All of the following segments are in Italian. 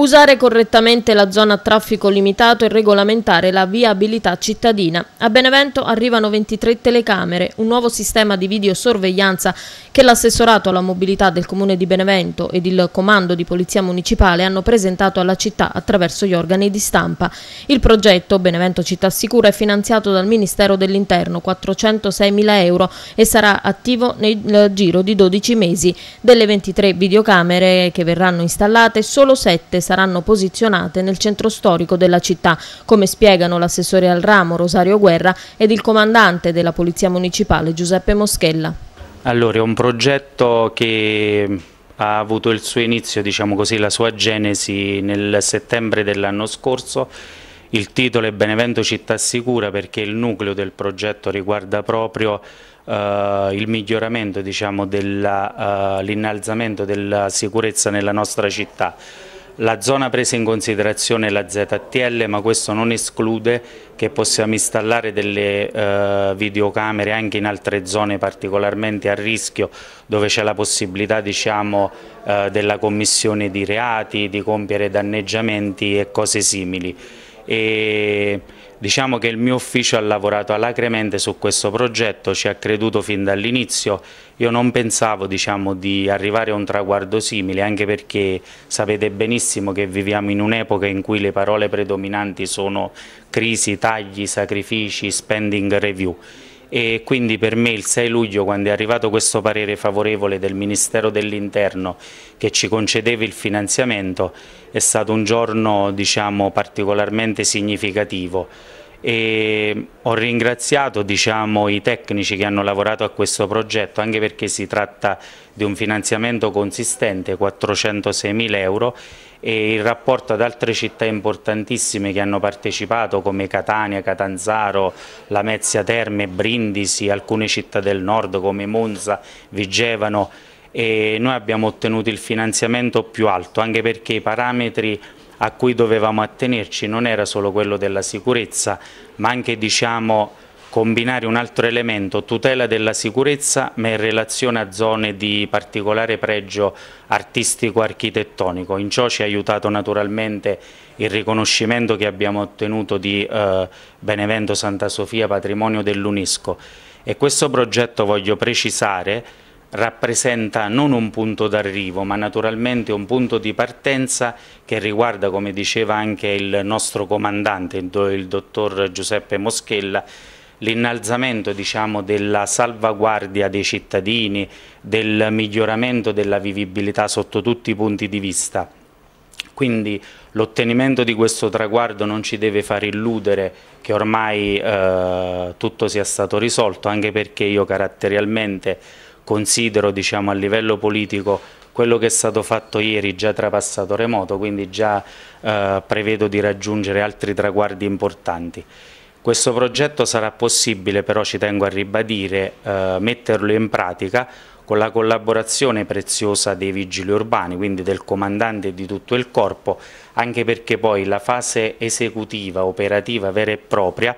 Usare correttamente la zona a traffico limitato e regolamentare la viabilità cittadina. A Benevento arrivano 23 telecamere, un nuovo sistema di videosorveglianza che l'assessorato alla mobilità del Comune di Benevento ed il Comando di Polizia Municipale hanno presentato alla città attraverso gli organi di stampa. Il progetto Benevento Città Sicura è finanziato dal Ministero dell'Interno 406 mila euro e sarà attivo nel eh, giro di 12 mesi. Delle 23 videocamere che verranno installate, solo 7 saranno saranno posizionate nel centro storico della città, come spiegano l'assessore al ramo Rosario Guerra ed il comandante della Polizia Municipale Giuseppe Moschella. Allora, è un progetto che ha avuto il suo inizio, diciamo così, la sua genesi nel settembre dell'anno scorso. Il titolo è Benevento Città Sicura perché il nucleo del progetto riguarda proprio Uh, il miglioramento, diciamo, dell'innalzamento eh, uh, della sicurezza nella nostra città. La zona presa in considerazione è la ZTL, ma questo non esclude che possiamo installare delle eh, videocamere anche in altre zone particolarmente a rischio, dove c'è la possibilità diciamo, eh, della commissione di reati, di compiere danneggiamenti e cose simili e diciamo che il mio ufficio ha lavorato alacremente su questo progetto, ci ha creduto fin dall'inizio, io non pensavo diciamo, di arrivare a un traguardo simile anche perché sapete benissimo che viviamo in un'epoca in cui le parole predominanti sono crisi, tagli, sacrifici, spending review e quindi per me il 6 luglio quando è arrivato questo parere favorevole del Ministero dell'Interno che ci concedeva il finanziamento è stato un giorno diciamo, particolarmente significativo e ho ringraziato diciamo, i tecnici che hanno lavorato a questo progetto anche perché si tratta di un finanziamento consistente 406 mila euro e in rapporto ad altre città importantissime che hanno partecipato come Catania, Catanzaro, Lamezia Terme, Brindisi, alcune città del nord come Monza, Vigevano e noi abbiamo ottenuto il finanziamento più alto anche perché i parametri a cui dovevamo attenerci non era solo quello della sicurezza, ma anche diciamo, combinare un altro elemento, tutela della sicurezza, ma in relazione a zone di particolare pregio artistico-architettonico. In ciò ci ha aiutato naturalmente il riconoscimento che abbiamo ottenuto di eh, Benevento Santa Sofia, patrimonio dell'UNESCO. E questo progetto, voglio precisare, rappresenta non un punto d'arrivo ma naturalmente un punto di partenza che riguarda come diceva anche il nostro comandante il dottor Giuseppe Moschella l'innalzamento diciamo, della salvaguardia dei cittadini del miglioramento della vivibilità sotto tutti i punti di vista quindi l'ottenimento di questo traguardo non ci deve far illudere che ormai eh, tutto sia stato risolto anche perché io caratterialmente considero diciamo, a livello politico quello che è stato fatto ieri già trapassato remoto, quindi già eh, prevedo di raggiungere altri traguardi importanti. Questo progetto sarà possibile, però ci tengo a ribadire, eh, metterlo in pratica con la collaborazione preziosa dei vigili urbani, quindi del comandante e di tutto il corpo, anche perché poi la fase esecutiva, operativa vera e propria,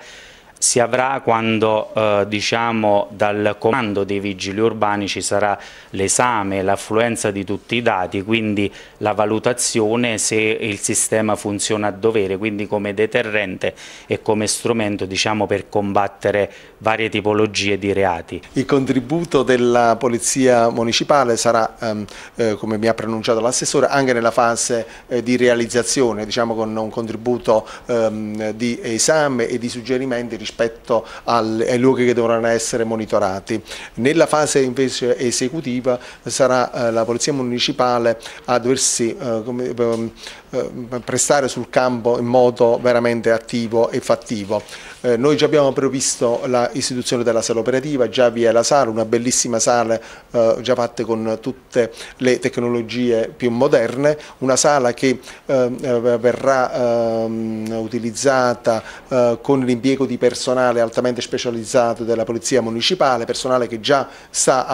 si avrà quando eh, diciamo, dal comando dei vigili urbani ci sarà l'esame, l'affluenza di tutti i dati, quindi la valutazione se il sistema funziona a dovere, quindi come deterrente e come strumento diciamo, per combattere varie tipologie di reati. Il contributo della Polizia Municipale sarà, ehm, eh, come mi ha pronunciato l'assessore, anche nella fase eh, di realizzazione, diciamo, con un contributo ehm, di esame e di suggerimenti rispetto rispetto ai luoghi che dovranno essere monitorati. Nella fase invece esecutiva sarà eh, la Polizia Municipale a doversi eh, ehm, eh, prestare sul campo in modo veramente attivo e fattivo. Eh, noi già abbiamo previsto l'istituzione della sala operativa, già vi è la sala, una bellissima sala eh, già fatta con tutte le tecnologie più moderne, una sala che eh, eh verrà ehm, utilizzata eh, con l'impiego di personale altamente specializzato della Polizia Municipale, personale che già sta,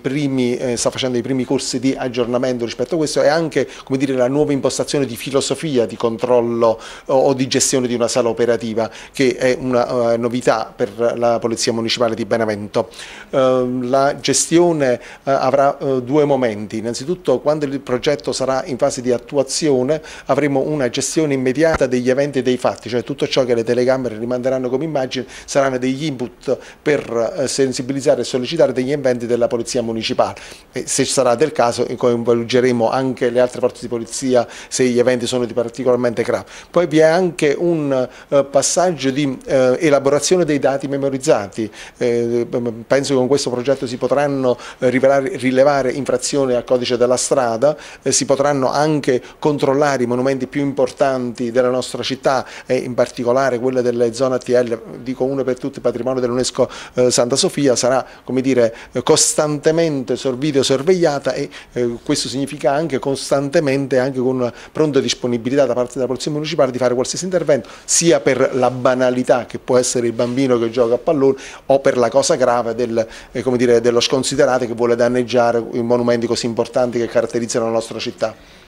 primi, sta facendo i primi corsi di aggiornamento rispetto a questo e anche dire, la nuova impostazione di filosofia di controllo o, o di gestione di una sala operativa che è una eh, novità per la Polizia Municipale di Benevento. Eh, la gestione eh, avrà due momenti, innanzitutto quando il progetto sarà in fase di attuazione avremo una gestione immediata degli eventi e dei fatti, cioè tutto ciò che le telecamere rimanderanno come immagine saranno degli input per sensibilizzare e sollecitare degli eventi della Polizia Municipale e se sarà del caso coinvolgeremo anche le altre forze di polizia se gli eventi sono di particolarmente grave. Poi vi è anche un passaggio passaggio di eh, elaborazione dei dati memorizzati, eh, ehm, penso che con questo progetto si potranno eh, rivelare, rilevare infrazioni al codice della strada, eh, si potranno anche controllare i monumenti più importanti della nostra città e in particolare quelle delle zone TL, dico uno per tutti, patrimonio dell'UNESCO eh, Santa Sofia, sarà come dire, costantemente sorvegliata e questo significa anche costantemente anche con una pronta disponibilità da parte della Polizia Municipale di fare qualsiasi intervento sia per la banalità che può essere il bambino che gioca a pallone o per la cosa grave del, eh, dire, dello sconsiderato che vuole danneggiare i monumenti così importanti che caratterizzano la nostra città.